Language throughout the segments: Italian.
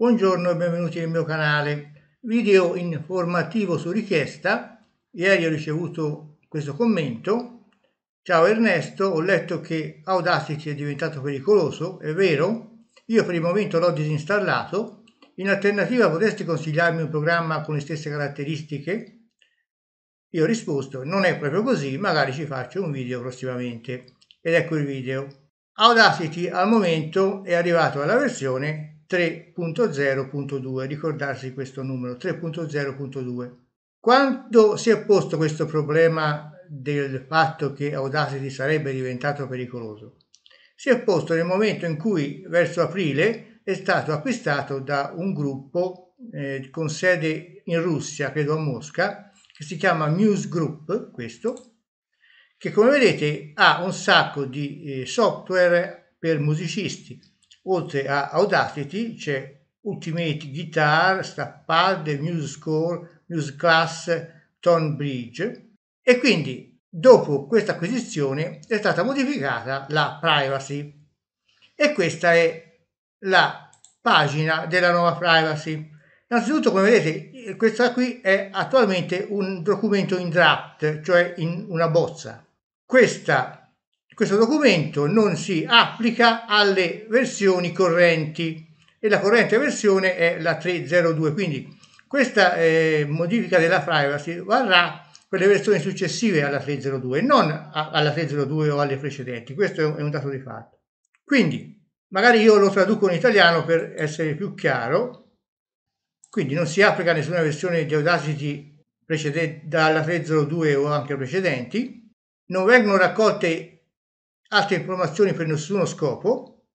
Buongiorno e benvenuti nel mio canale. Video informativo su richiesta. Ieri ho ricevuto questo commento. Ciao Ernesto, ho letto che Audacity è diventato pericoloso, è vero? Io per il momento l'ho disinstallato. In alternativa potresti consigliarmi un programma con le stesse caratteristiche? Io ho risposto, non è proprio così, magari ci faccio un video prossimamente. Ed ecco il video. Audacity al momento è arrivato alla versione 3.0.2, ricordarsi questo numero, 3.0.2. Quando si è posto questo problema del fatto che Audacity sarebbe diventato pericoloso? Si è posto nel momento in cui, verso aprile, è stato acquistato da un gruppo eh, con sede in Russia, credo a Mosca, che si chiama Muse Group, questo, che come vedete ha un sacco di eh, software per musicisti. Oltre a Audacity c'è Ultimate Guitar, Stampad, MuseScore, MuseClass, Tone Bridge e quindi dopo questa acquisizione è stata modificata la privacy e questa è la pagina della nuova privacy. Innanzitutto, come vedete, questa qui è attualmente un documento in draft, cioè in una bozza. Questa, questo documento non si applica alle versioni correnti e la corrente versione è la 302, quindi questa eh, modifica della privacy varrà per le versioni successive alla 302, non a, alla 302 o alle precedenti, questo è un, è un dato di fatto. Quindi, magari io lo traduco in italiano per essere più chiaro, quindi non si applica nessuna versione di Audacity precedente, dalla 302 o anche precedenti, non vengono raccolte altre informazioni per nessuno scopo,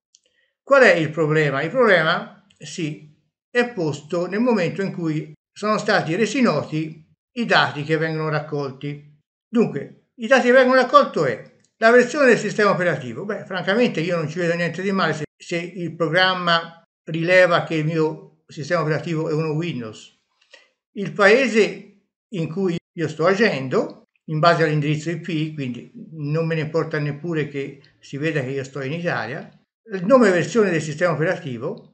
qual è il problema? Il problema si è posto nel momento in cui sono stati resi noti i dati che vengono raccolti. Dunque, i dati che vengono raccolti è la versione del sistema operativo. Beh, francamente io non ci vedo niente di male se, se il programma rileva che il mio sistema operativo è uno Windows. Il paese in cui io sto agendo in base all'indirizzo IP, quindi non me ne importa neppure che si veda che io sto in Italia, il nome e versione del sistema operativo,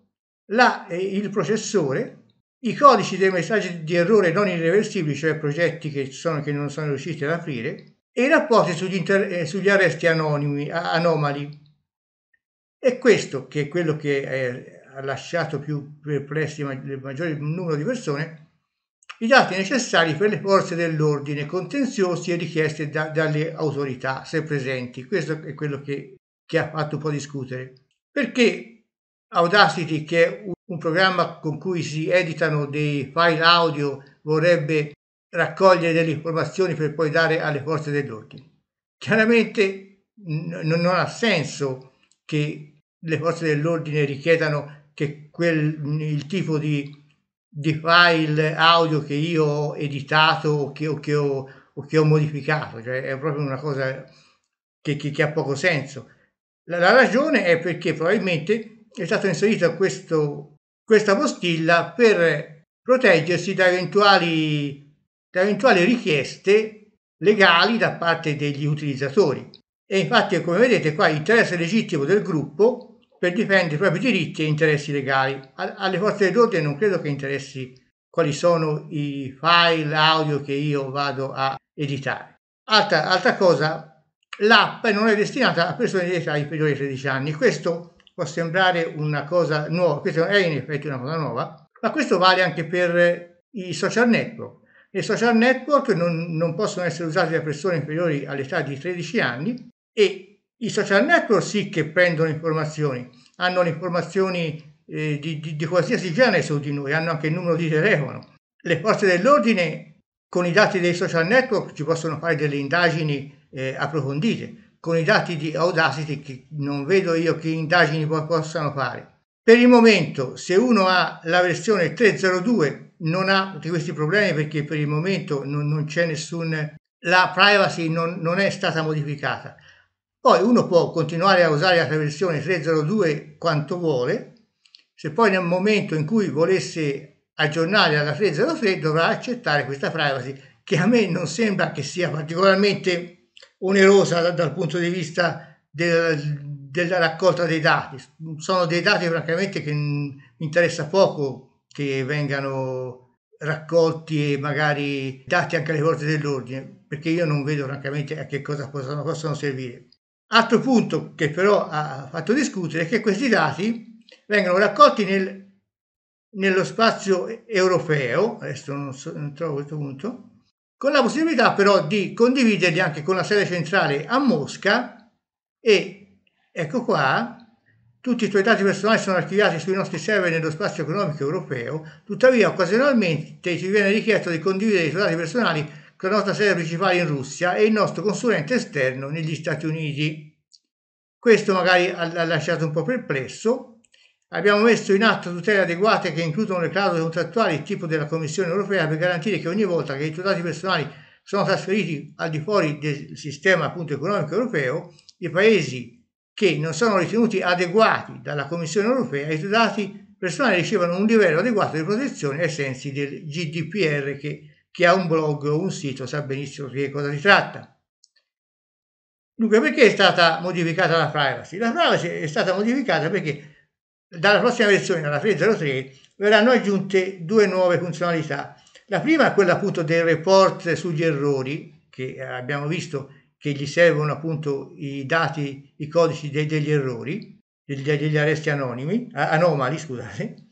la, eh, il processore, i codici dei messaggi di errore non irreversibili, cioè progetti che, sono, che non sono riusciti ad aprire, e i rapporti sugli, inter, eh, sugli arresti anonimi, a, anomali. E questo che è quello che eh, ha lasciato più perplessi il maggior numero di persone, i dati necessari per le forze dell'ordine, contenziosi e richieste da, dalle autorità, se presenti. Questo è quello che, che ha fatto un po' discutere. Perché Audacity, che è un programma con cui si editano dei file audio, vorrebbe raccogliere delle informazioni per poi dare alle forze dell'ordine? Chiaramente n- non ha senso che le forze dell'ordine richiedano che quel, il tipo di di file audio che io ho editato o che, o che, ho, o che ho, modificato, cioè è proprio una cosa che, che ha poco senso. La, la, ragione è perché probabilmente è stata inserita questo, questa postilla per proteggersi da eventuali, da eventuali richieste legali da parte degli utilizzatori. E infatti, come vedete qua, l'interesse legittimo del gruppo per difendere i propri diritti e interessi legali. alle forze dell'ordine non credo che interessi quali sono i file audio che io vado a editare. Altra, altra cosa, l'app non è destinata a persone di età inferiore ai 13 anni. Questo può sembrare una cosa nuova, questo è in effetti una cosa nuova, ma questo vale anche per i social network. I social network non, non possono essere usati da persone inferiori all'età di 13 anni e i social network sì che prendono informazioni, hanno informazioni eh, di, di, di, qualsiasi genere su di noi, hanno anche il numero di telefono. Le forze dell'ordine con i dati dei social network ci possono fare delle indagini eh, approfondite, con i dati di Audacity che non vedo io che indagini possano fare. Per il momento se uno ha la versione 302 non ha tutti questi problemi perché per il momento non, non c'è nessun... la privacy non, non è stata modificata poi uno può continuare a usare la versione 302 quanto vuole, se poi nel momento in cui volesse aggiornare alla 303 dovrà accettare questa privacy che a me non sembra che sia particolarmente onerosa da, dal punto di vista del, della raccolta dei dati. Sono dei dati francamente che mi interessa poco che vengano raccolti e magari dati anche alle forze dell'ordine, perché io non vedo francamente a che cosa possono, possono servire. Altro punto che però ha fatto discutere è che questi dati vengono raccolti nel, nello spazio europeo, adesso non, so, non trovo questo punto, con la possibilità però di condividerli anche con la sede centrale a Mosca e ecco qua tutti i tuoi dati personali sono archiviati sui nostri server nello spazio economico europeo, tuttavia occasionalmente ti viene richiesto di condividere i tuoi dati personali con la sede principale in Russia e il nostro consulente esterno negli Stati Uniti. Questo magari ha lasciato un po' perplesso. Abbiamo messo in atto tutele adeguate che includono le clausole contrattuali tipo della Commissione europea per garantire che ogni volta che i tuoi dati personali sono trasferiti al di fuori del sistema appunto, economico europeo, i paesi che non sono ritenuti adeguati dalla Commissione europea, i tuoi dati personali ricevono un livello adeguato di protezione ai sensi del GDPR che è chi ha un blog o un sito sa benissimo di cosa si tratta. Dunque, perché è stata modificata la privacy? La privacy è stata modificata perché dalla prossima versione, dalla 303, verranno aggiunte due nuove funzionalità. La prima è quella appunto del report sugli errori, che eh, abbiamo visto che gli servono appunto i dati, i codici degli errori, degli arresti anonimi, anomali, scusate,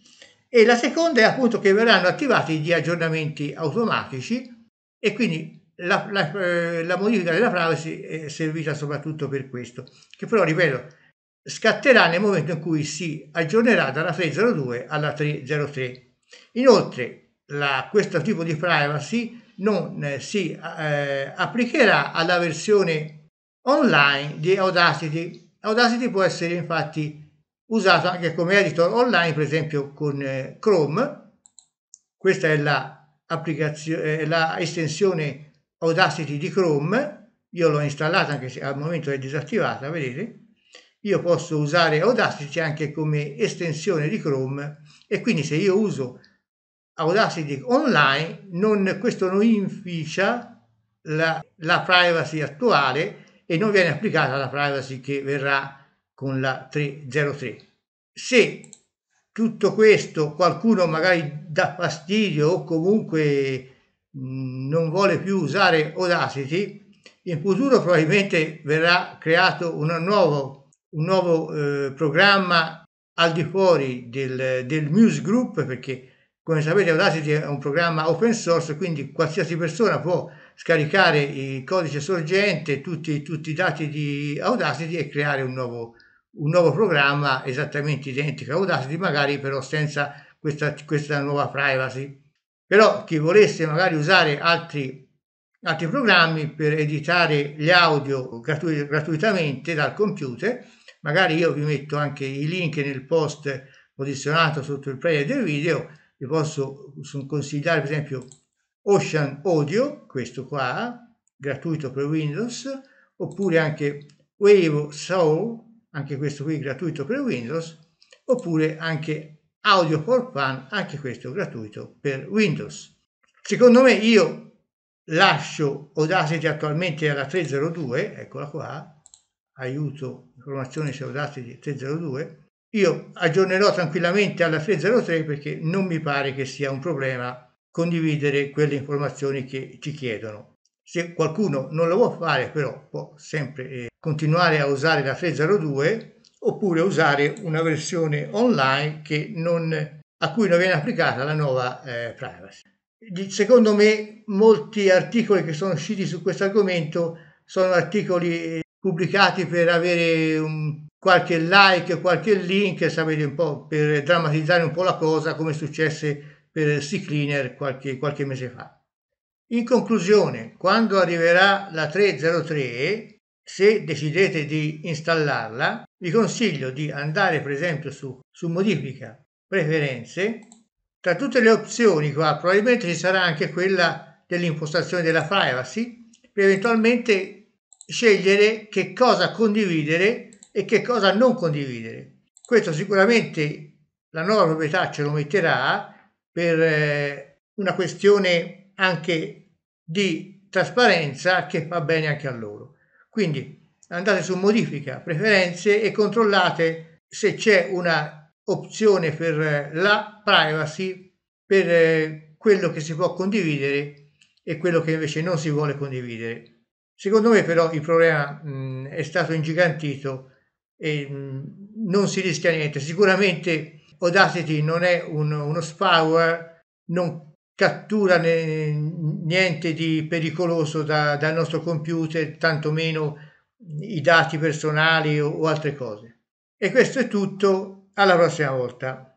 e la seconda è appunto che verranno attivati gli aggiornamenti automatici e quindi la, la, eh, la modifica della privacy è servita soprattutto per questo, che però, ripeto, scatterà nel momento in cui si aggiornerà dalla 302 alla 303. Inoltre, la, questo tipo di privacy non eh, si eh, applicherà alla versione online di Audacity. Audacity può essere infatti usato anche come editor online, per esempio con eh, Chrome. Questa è l'estensione eh, Audacity di Chrome. Io l'ho installata anche se al momento è disattivata, vedete? Io posso usare Audacity anche come estensione di Chrome e quindi se io uso Audacity online non, questo non inficia la, la privacy attuale e non viene applicata la privacy che verrà con la 303. Se tutto questo qualcuno magari dà fastidio o comunque non vuole più usare Audacity, in futuro probabilmente verrà creato nuovo, un nuovo eh, programma al di fuori del, del Muse Group perché come sapete Audacity è un programma open source quindi qualsiasi persona può scaricare il codice sorgente, tutti, tutti i dati di Audacity e creare un nuovo, programma un nuovo programma esattamente identico a Audacity, magari però senza questa, questa nuova privacy. Però chi volesse magari usare altri, altri programmi per editare gli audio gratu gratuitamente dal computer, magari io vi metto anche i link nel post posizionato sotto il player del video, vi posso consigliare per esempio Ocean Audio, questo qua, gratuito per Windows, oppure anche Wave Soul, anche questo qui gratuito per Windows, oppure anche Audio for Fun, anche questo gratuito per Windows. Secondo me io lascio Audacity attualmente alla 302, eccola qua, aiuto, informazioni su Audacity 302, io aggiornerò tranquillamente alla 303 perché non mi pare che sia un problema condividere quelle informazioni che ci chiedono. Se qualcuno non lo vuole fare però può sempre eh, continuare a usare la Fre 02 oppure usare una versione online non, a cui non viene applicata la nuova eh, privacy. Secondo me molti articoli che sono usciti su questo argomento sono articoli pubblicati per avere un, qualche like, qualche link, sapete un po' per drammatizzare un po' la cosa come successe per Sea Cleaner qualche, qualche mese fa. In conclusione, quando arriverà la 303 se decidete di installarla vi consiglio di andare per esempio su, su modifica preferenze tra tutte le opzioni qua probabilmente ci sarà anche quella dell'impostazione della privacy per eventualmente scegliere che cosa condividere e che cosa non condividere questo sicuramente la nuova proprietà ce lo metterà per eh, una questione anche di trasparenza che fa bene anche a loro quindi andate su modifica, preferenze e controllate se c'è una opzione per la privacy per eh, quello che si può condividere e quello che invece non si vuole condividere. Secondo me però il problema mh, è stato ingigantito e mh, non si rischia niente. Sicuramente Audacity non è un, uno spyware, non cattura niente di pericoloso da, dal nostro computer, tantomeno i dati personali o, o altre cose. E questo è tutto, alla prossima volta.